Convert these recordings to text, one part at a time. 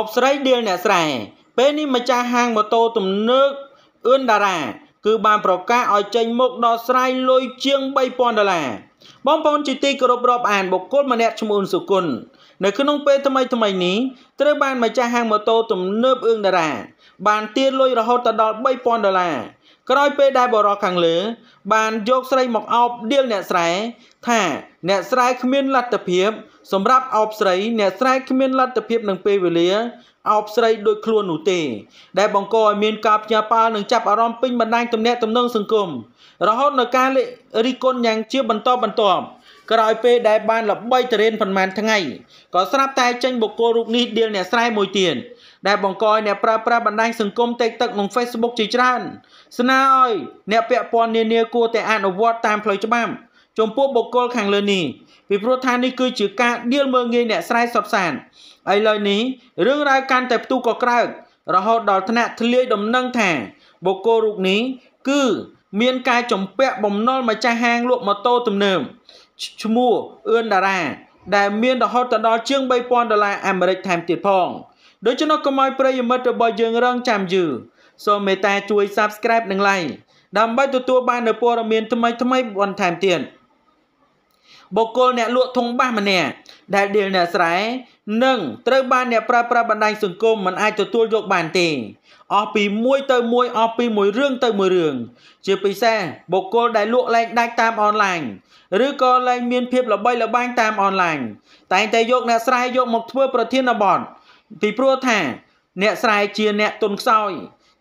អបស្រីដៀលអ្នកស្រែពេលនេះម្ចាស់ហាងម៉ូតូទំនើបអឿនតារា គឺបានប្រកាសឲ្យចេញមុខដល់ស្រ័យលុយជាង3000ដុល្លារបងប្អូនជាទីគោរពរាប់អានបុគ្គលម្នាក់ឈ្មោះសុគន្ធនៅក្នុងពេលថ្មីថ្មីនេះត្រូវបានម្ចាស់ហាងម៉ូតូទំនើបអឿងតារា បានទារលុយរហូតដល់3000ដុល្លារក្រោយពេលដែលបរោះខាងលើ បានយកស្រីមកអោបដៀលអ្នកស្រែថាអ្នកស្រែគ្មានលទ្ធភាពសម្រាប់អោបស្រី អ្នកស្រែគ្មានលទ្ធភាពនឹងពេលវេលាអោបស្រីដូចខ្លួននោះទេដែលបង្កឲ្យមានការផ្ញើផ្អើលនិងចាប់អារម្មណ៍ពេញបណ្ដាញទំនាក់ទំនងសង្គមរហូតដល់ការរិះគន់យ៉ាងជាបន្តបន្ទាប់ក្រោយពេលដែលបានល្បីទៅរៀនប្រហែលថ្ងៃក៏ស្រាប់តែចេញបុគ្គលរូបនេះដៀលអ្នកស្រែមួយទៀតដែលបង្កឲ្យអ្នកប្រើប្រាស់បណ្ដាញសង្គម TikTok និង Facebook ជាច្រើនស្នើឲ្យអ្នកពាក់ព័ន្ធនានាគួរតែអនុវត្តតាមផ្លូវច្បាប់ចំពោះបុគ្គលខាងលើនេះពីព្រោះថានេះគឺជាការដៀលមើលងាយអ្នកស្រែសពសានឥឡូវនេះរឿងរ៉ាវកាន់តែផ្ទុះក៏ក្រើក រហូតដល់ថ្នាក់ធ្លាយដំណឹងថាបុគ្គលរូបនេះគឺ មានការចំពាក់បំណុលម្ចាស់ហាងលក់ម៉ូតូទំនើបឈ្មោះអឿនតារាដែលមានរហូតដល់ជាង3000ដុល្លារអាមេរិកថែមទៀតផង។ដូច្នោះកុំឲ្យប្រិយមិត្តរបស់យើងរងចាំយឺសូមមេត្តាជួយ Subscribe និង Like ដើម្បីទទួលបាននូវព័ត៌មាន ថ្មីៗបន្ថែមទៀតបុគ្គលអ្នកលក់ធុងបាសម្នាក់ដែលដៀលអ្នកស្រែនិងត្រូវបានអ្នកប្រើប្រាស់បណ្ដាញសង្គមមិនអាចទទួលយកបានទេអស់ពីមួយទៅមួយអស់ពីមួយរឿងទៅមួយរឿងជាពិសេសបុគ្គលដែលលក់លែងដាច់តាមអនឡាញឬក៏លែងមានភាពល្បីល្បាញតាមអនឡាញតែងតែយកអ្នកស្រែយកមកធ្វើប្រធានបទពីព្រោះថាអ្នកស្រែជាអ្នកទុនខ្សោយ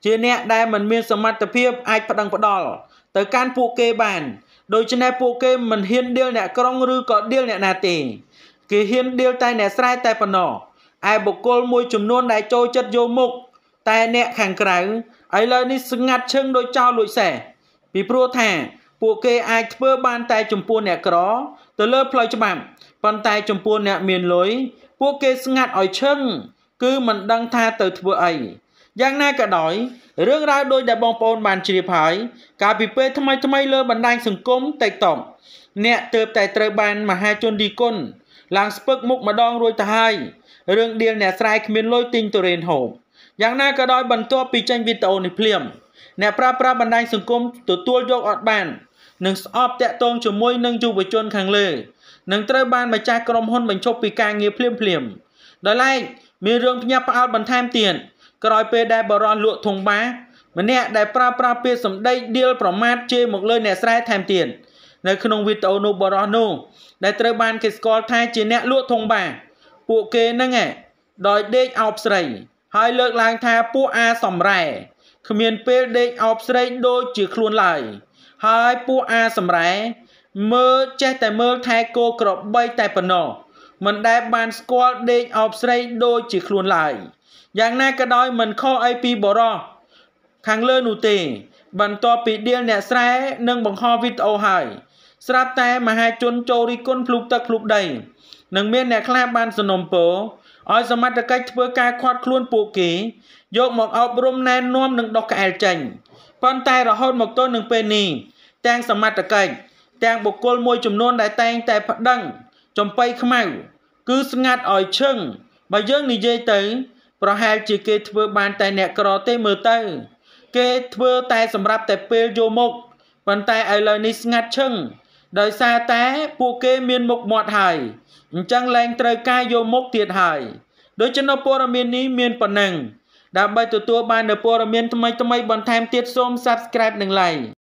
ជាអ្នកដែលមិនមានសមត្ថភាពអាចប្តឹងផ្តល់ទៅកាន់ពួកគេបានដូច្នេះពួកគេមិនហ៊ានដៀលអ្នកក្រុងឬក៏ដៀលអ្នកណាទេគេហ៊ានដៀលតែអ្នកស្រែតែប៉ុណ្ណោះឯបុគ្គលមួយចំនួនដែលចូលចិត្តយកមុខតែអ្នកខាងក្រៅឥឡូវនេះស្ងាត់ឈឹងដោយចោលលួចសេះពីព្រោះថាពួកគេអាចធ្វើបានតែចំពោះអ្នកក្រទៅលើផ្លូវច្បាប់ប៉ុន្តែចំពោះអ្នកមានលុយពួកគេស្ងាត់ឲ្យឈឹងគឺមិនដឹងថាទៅធ្វើអីយ៉ាងណាក៏ដោយរឿងរ៉ាវដូចដែលបងប្អូនបានជ្រាបហើយកាលពីពេលថ្មីថ្មីលើបណ្ដាញសង្គម TikTok អ្នកទើបតែត្រូវបានមហាជនរីគុណឡើងស្ពឹកមុខម្ដងរួចទៅហើយរឿងដៀលអ្នកស្រែគ្មានលុយទិញទុរេនហូបយ៉ាងណាក៏ដោយបន្ទាប់ពីចេញវីដេអូនេះភ្លាមអ្នកប្រើប្រាស់បណ្ដាញសង្គមទទួលយកអត់បាននិងស្អប់តាក់ទងជាមួយនឹងយុវជនខាងលើនឹងត្រូវបានម្ចាស់ក្រុមហ៊ុនបញ្ឈប់ពីការងារភ្លាមភ្លាមដោយឡែកមានរឿងភ្ញាក់ផ្អើលបន្ថែមទៀតក្រោយពេលដែលបរនលក់ធុងបា ម្នាក់ដែលប្រើប្រាស់ពាក្យសម្ដីដៀលប្រមាថជេរមកលើអ្នកស្រែថែមទៀតនៅក្នុងវីដេអូនោះបរោះនោះដែលត្រូវបានគេស្គាល់ថាជាអ្នកលក់ធុងបា ពួកគេនឹងដោយដេកអោបស្រី ហើយលើកឡើងថាពួកអាសំរ៉ែគ្មានពេលដេកអោបស្រីដូចជាខ្លួនឡើយ។ហើយពួកអាសម្រែ មើលចេះតែមើលថែគោក្របីតែប៉ុណ្ណោះ មិនដែលបានស្គាល់ដេកអបស្រីដូចជាខ្លួនឡើយយ៉ាងណាក៏ដោយមិនខុសអីពីបរោះខាងលើនោះទេ បន្ទាប់ពីដៀលអ្នកស្រែនឹងបង្ហោះវីដេអូហើយស្រាប់តែមហាជនចូលរីគុណភ្លុកទឹកភ្លុកដីនឹងមានអ្នកខ្លះបានสนុំពោឲ្យសមត្ថកិច្ចធ្វើការខាត់ខ្លួនពួកគេយកមកអប់រំណែនាំនិងដោះក្អែលចេញប៉ុន្តែរហូតមកទល់នឹងពេលនេះទាំងសមត្ថកិច្ចទាំងបុគ្គលមួយចំនួនដែលតែងតែប្តឹង ចំបៃខ្មៅគឺស្ងាត់ឲ្យឈឹងបើយើងនិយាយទៅ ប្រហែលជាគេធ្វើបានតែអ្នកក្រទេមើលទៅគេធ្វើតែសម្រាប់តែពេលយកមុខប៉ុន្តែឥឡូវនេះស្ងាត់ឈឹងដោយសារតែពួកគេមានមុខមាត់ហើយអញ្ចឹងឡើងត្រូវការយកមុខទៀតហើយដូច្នេះព័ត៌មាននេះមានប៉ុណ្ណឹងដើម្បីទទួលបាននូវព័ត៌មានថ្មីៗបន្ថែមទៀតសូម Subscribe និង Like